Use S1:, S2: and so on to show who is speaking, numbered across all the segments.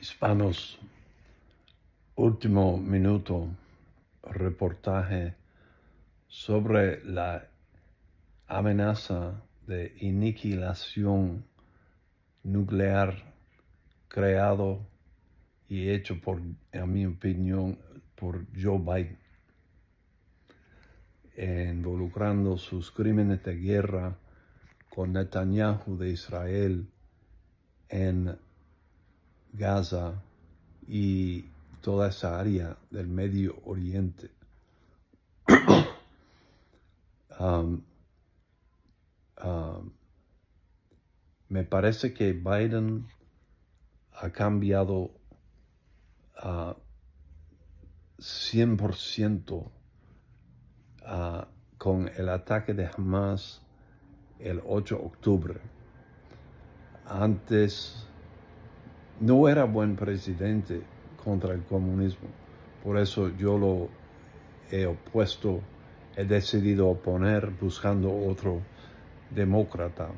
S1: Hispanos, último minuto, reportaje sobre la amenaza de aniquilación nuclear creado y hecho por, en mi opinión, por Joe Biden, involucrando sus crímenes de guerra con Netanyahu de Israel en Gaza y toda esa área del Medio Oriente. Um, um, me parece que Biden ha cambiado a uh, 100% uh, con el ataque de Hamas el 8 de octubre. Antes no era buen presidente contra el comunismo. Por eso yo lo he opuesto, he decidido oponer buscando otro demócrata.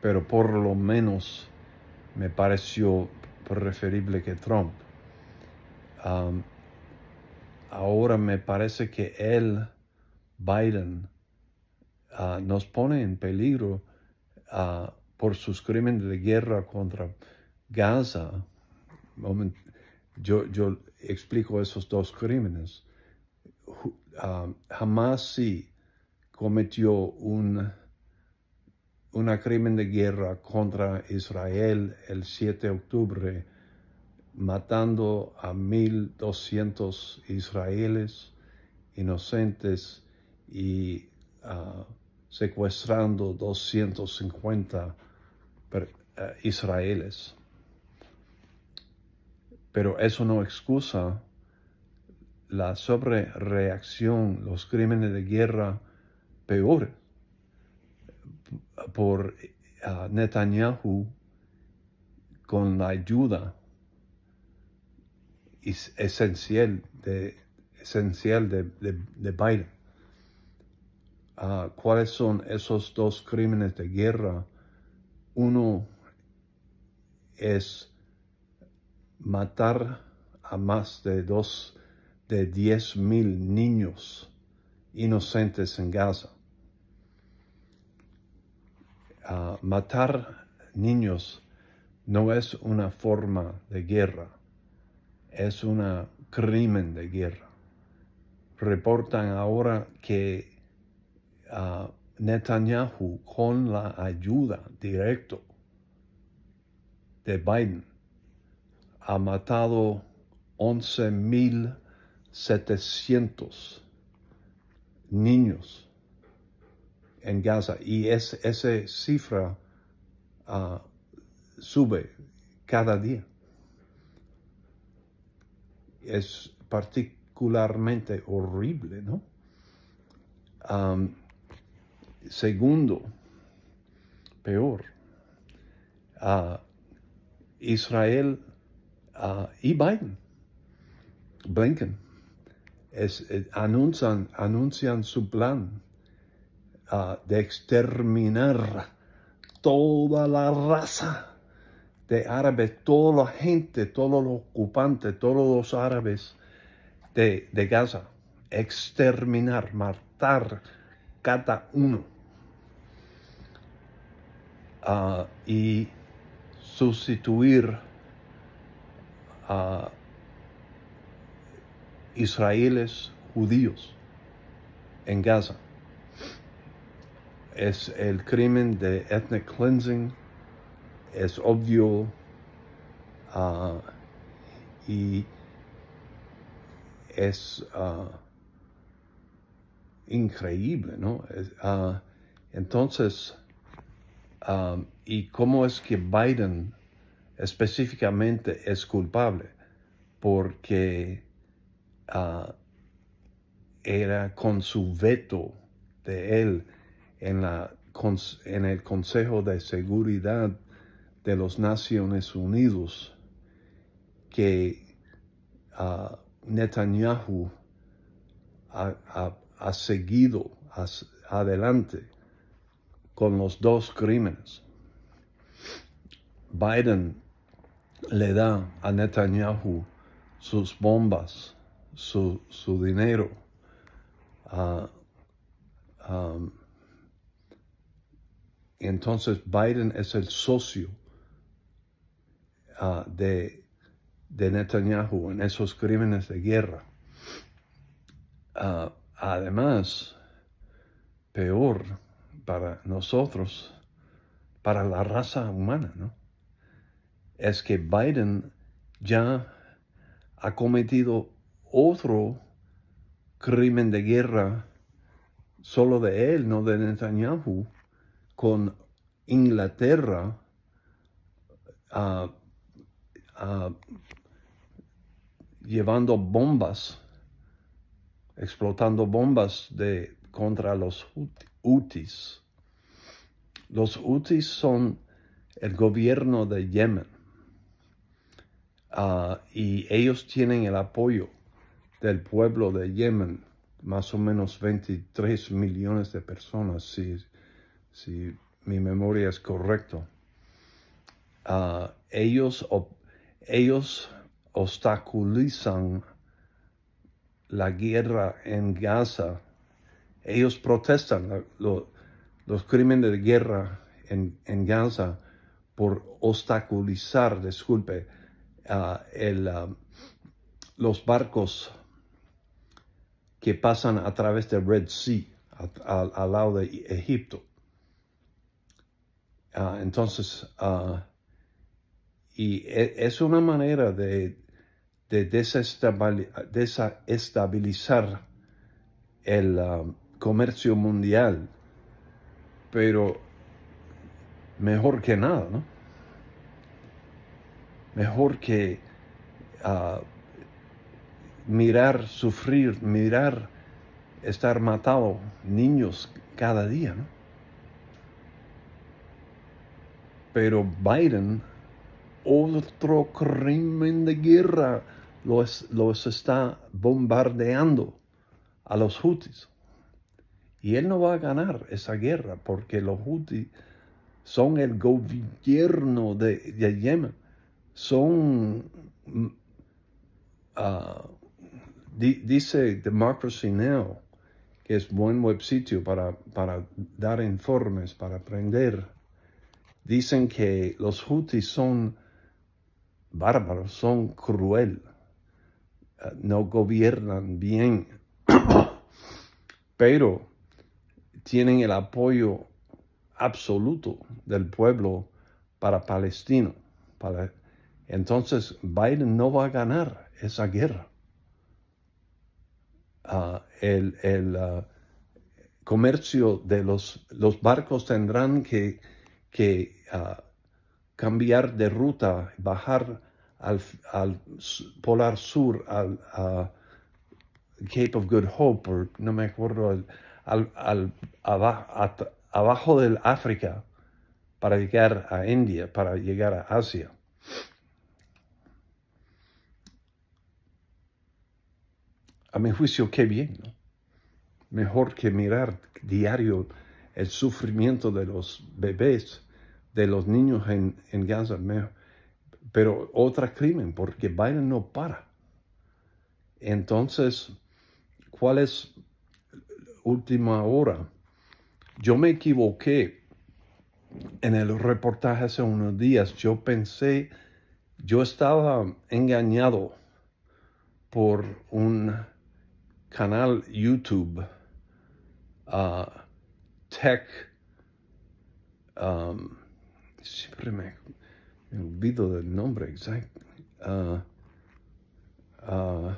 S1: Pero por lo menos me pareció preferible que Trump. ahora me parece que él, Biden, ah, nos pone en peligro ah, por sus crímenes de guerra contra Gaza, yo, explico esos dos crímenes. Ah, Hamas jamás sí cometió un una crimen de guerra contra Israel el 7 de octubre, matando a 1.200 israelíes inocentes y ah, secuestrando 250 ah, israelíes. Pero eso no excusa la sobrereacción, los crímenes de guerra peores por ah, Netanyahu con la ayuda es esencial de, esencial de, de, Biden. Ah, ¿Cuáles son esos dos crímenes de guerra? Uno es matar a más de dos de diez mil niños inocentes en Gaza. Ah, matar niños no es una forma de guerra, es un crimen de guerra. Reportan ahora que ah, Netanyahu, con la ayuda directa de Biden, ha matado 11.700 niños en Gaza y esa cifra ah, sube cada día. Es particularmente horrible, ¿no? segundo, peor, ah, Israel Ah, y Biden, Blinken, es, eh, anuncian, anuncian su plan ah, de exterminar toda la raza de árabes, toda la gente, todos los ocupantes, todos los árabes de, Gaza. Exterminar, matar cada uno. Ah, y sustituir a israeles judíos en Gaza. Es el crimen de ethnic cleansing, es obvio ah, y es ah, increíble, ¿no? Ah, entonces, ¿y cómo es que Biden específicamente es culpable porque ah, era con su veto de él en, la, en el Consejo de Seguridad de las Naciones Unidas que ah, Netanyahu ha, seguido adelante con los dos crímenes. Biden le da a Netanyahu sus bombas, su, su dinero, entonces Biden es el socio ah, de, Netanyahu en esos crímenes de guerra. Ah, además, peor para nosotros, para la raza humana, ¿no? es que Biden ya ha cometido otro crimen de guerra solo de él, no de Netanyahu, con Inglaterra ah, ah, llevando bombas, explotando bombas de, contra los Houthis. Los Houthis son el gobierno de Yemen Ah, y ellos tienen el apoyo del pueblo de Yemen, más o menos 23 millones de personas, si, mi memoria es correcta. Ah, ellos, ellos obstaculizan la guerra en Gaza. Ellos protestan los crímenes de guerra en, en Gaza por obstaculizar, disculpe, Ah, el, ah, los barcos que pasan a través del Red Sea, al lado de Egipto. Ah, entonces, y e, es una manera de, de desestabilizar el comercio mundial, pero mejor que nada, ¿no? mejor que ah, mirar sufrir, mirar estar matado niños cada día, Pero Biden, otro crimen de guerra, los, está bombardeando a los hutis. Y él no va a ganar esa guerra porque los hutis son el gobierno de Yemen son, mm, ah, dice Democracy Now, que es buen web sitio para, para dar informes, para aprender. Dicen que los hutis son bárbaros, son crueles. Ah, no gobiernan bien, pero tienen el apoyo absoluto del pueblo para palestino, para, entonces Biden no va a ganar esa guerra. Ah, el, ah, comercio de los, los, barcos tendrán que, ah, cambiar de ruta, bajar al, Polar Sur, al Cape of Good Hope, o no me acuerdo, al, abajo del África para llegar a India, para llegar a Asia. a mi juicio, qué bien, ¿no? Mejor que mirar diario el sufrimiento de los bebés, de los niños en, en Gaza. Pero otra crimen, porque Biden no para. Entonces, ¿cuál es la última hora? Yo me equivoqué en el reportaje hace unos días. Yo pensé, yo estaba engañado por un canal YouTube uh, Tech. Um, siempre me, olvido del nombre exacto. Uh, uh,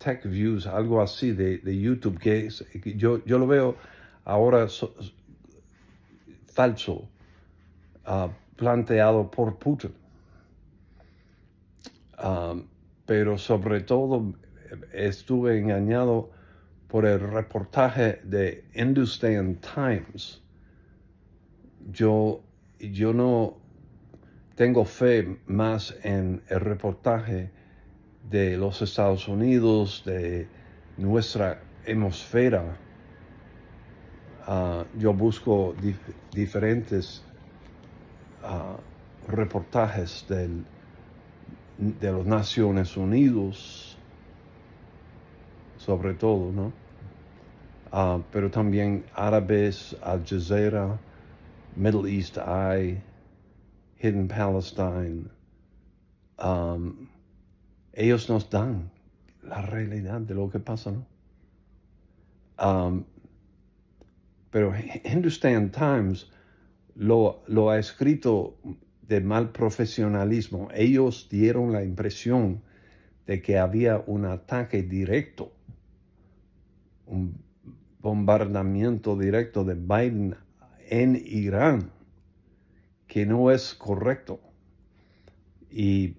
S1: tech Views, algo así de, YouTube, que, es, yo, yo, lo veo ahora falso, planteado por Putin pero sobre todo estuve engañado por el reportaje de Industrial Times. Yo, yo no tengo fe más en el reportaje de los Estados Unidos, de nuestra hemisfera. Ah, yo busco diferentes ah, reportajes del de las Naciones Unidas, sobre todo, ¿no? Ah, pero también árabes, Al Jazeera, Middle East Eye, Hidden Palestine. Um, ellos nos dan la realidad de lo que pasa, ¿no? Um, pero Hindustan Times lo, lo ha escrito de mal profesionalismo. Ellos dieron la impresión de que había un ataque directo, un bombardamiento directo de Biden en Irán, que no es correcto. Y,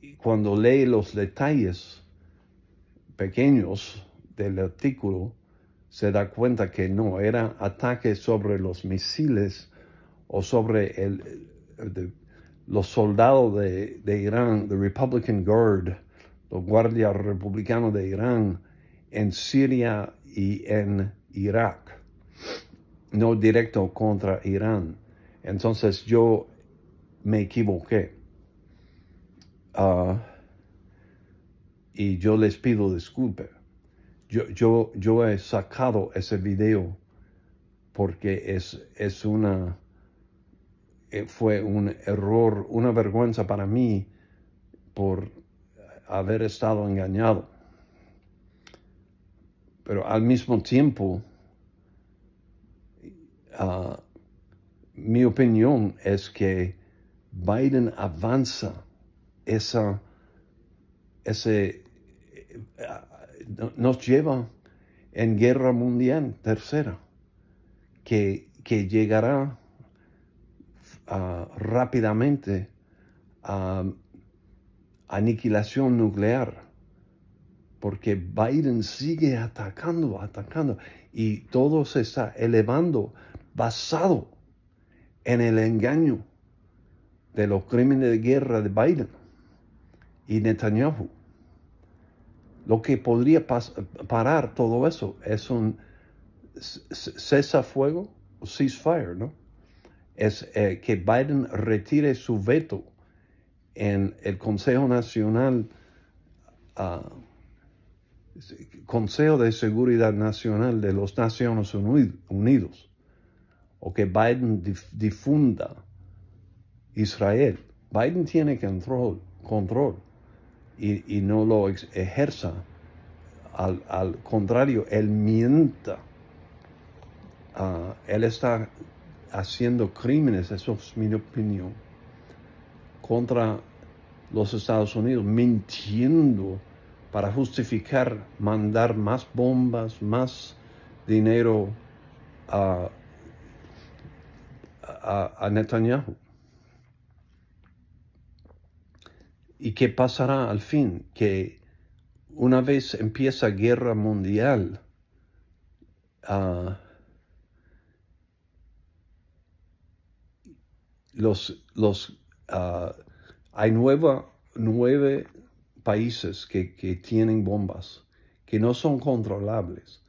S1: y cuando lee los detalles pequeños del artículo, se da cuenta que no, era ataque sobre los misiles o sobre el, los soldados de, Irán, the Republican Guard, los guardias republicanos de Irán, en Siria y en Irak, no directo contra Irán. Entonces yo me equivoqué. Ah, y yo les pido disculpas. Yo, yo, yo, he sacado ese video porque es, es una eh, fue un error, una vergüenza para mí por haber estado engañado. Pero al mismo tiempo, ah, mi opinión es que Biden avanza esa, ese, eh, nos lleva en guerra mundial tercera, que, que llegará rápidamente a aniquilación nuclear, porque Biden sigue atacando, atacando, y todo se está elevando basado en el engaño de los crímenes de guerra de Biden y Netanyahu. Lo que podría parar todo eso es un fuego ceasefire, ¿no? es eh, que Biden retire su veto en el Consejo Nacional, ah, Consejo de Seguridad Nacional de los Naciones Unidas o que Biden difunda Israel. Biden tiene control, control y, no lo ejerza. Al, contrario, él mienta. Ah, él está haciendo crímenes, eso es mi opinión, contra los Estados Unidos, mintiendo para justificar mandar más bombas, más dinero a, Netanyahu. ¿Y qué pasará al fin? Que una vez empieza guerra mundial, a ah, los, los ah, hay nueva, nueve países que, que, tienen bombas que no son controlables.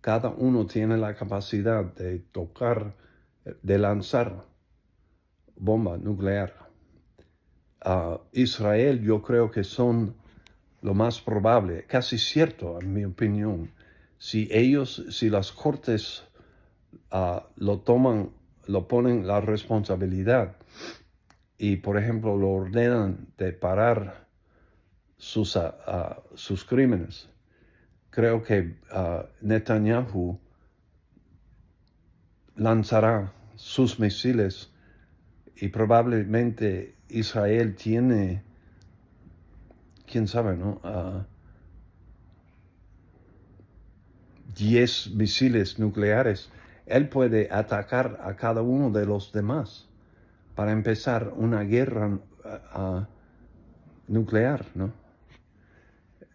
S1: Cada uno tiene la capacidad de tocar, de lanzar bomba nuclear. Ah, Israel yo creo que son lo más probable, casi cierto en mi opinión, si ellos, si las cortes ah, lo toman lo ponen la responsabilidad y, por ejemplo, lo ordenan de parar sus, ah, ah, sus crímenes. Creo que ah, Netanyahu lanzará sus misiles y probablemente Israel tiene, quién sabe, ¿no? 10 misiles nucleares él puede atacar a cada uno de los demás para empezar una guerra eh, eh, nuclear, ¿no?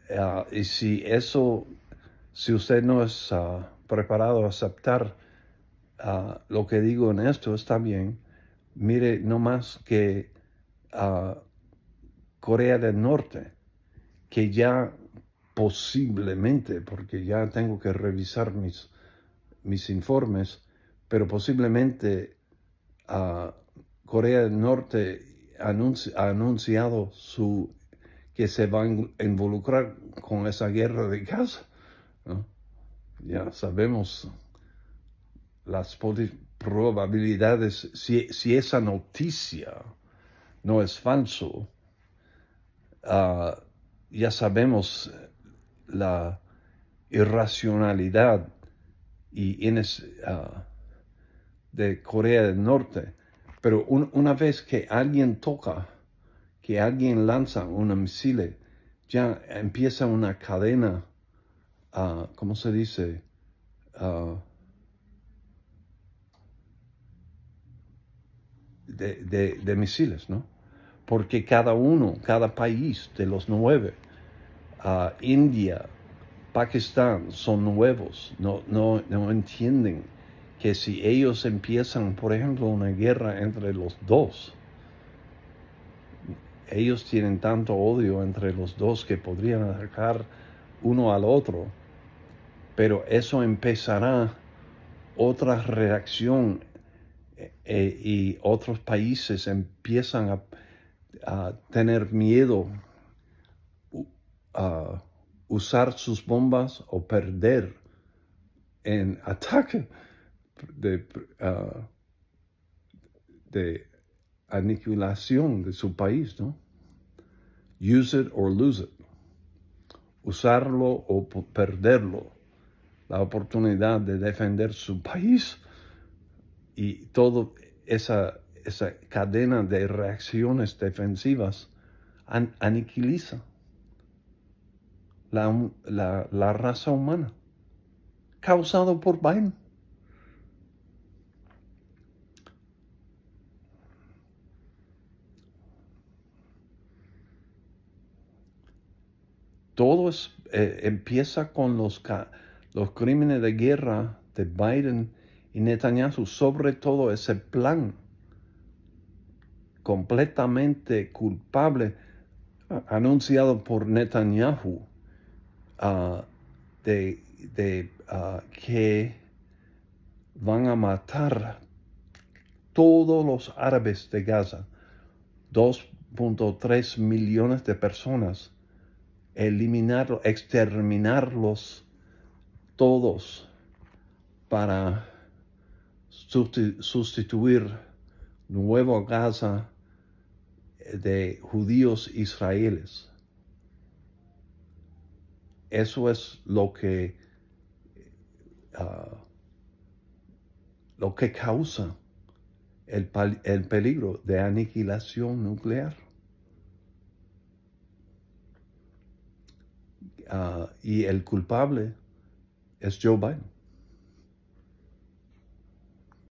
S1: Eh, y si eso, si usted no es ah, preparado a aceptar ah, lo que digo en esto, está bien. Mire, no más que ah, Corea del Norte, que ya posiblemente, porque ya tengo que revisar mis mis informes, pero posiblemente ah, Corea del Norte ha anunciado que se va a involucrar con esa guerra de gas. Ya sabemos las probabilidades, si, esa noticia no es falso, ah, ya sabemos la irracionalidad y ah, de Corea del Norte. Pero una vez que alguien toca, que alguien lanza un misil, ya empieza una cadena, ah, ¿cómo se dice? Ah, de, de, misiles, ¿no? Porque cada uno, cada país de los nueve, India, Pakistán son nuevos, no, entienden que si ellos empiezan, por ejemplo, una guerra entre los dos, ellos tienen tanto odio entre los dos que podrían atacar uno al otro, pero eso empezará otra reacción eh, eh, y otros países empiezan a, tener miedo. a usar sus bombas o perder en ataque ah, de, aniquilación de su país, ¿no? Use it or lose it. Usarlo o perderlo. La oportunidad de defender su país y toda esa, esa cadena de reacciones defensivas aniquiliza la, raza humana, causado por Biden. todo es, eh, empieza con los, los crímenes de guerra de Biden y Netanyahu, sobre todo ese plan completamente culpable anunciado por Netanyahu Uh, de, uh, que van a matar todos los árabes de Gaza, 2.3 millones de personas, eliminarlos, exterminarlos todos para sustituir nuevo Gaza de judíos israelíes. Eso es lo que, ah, lo que causa el, el peligro de aniquilación nuclear. Ah, y el culpable es Joe Biden.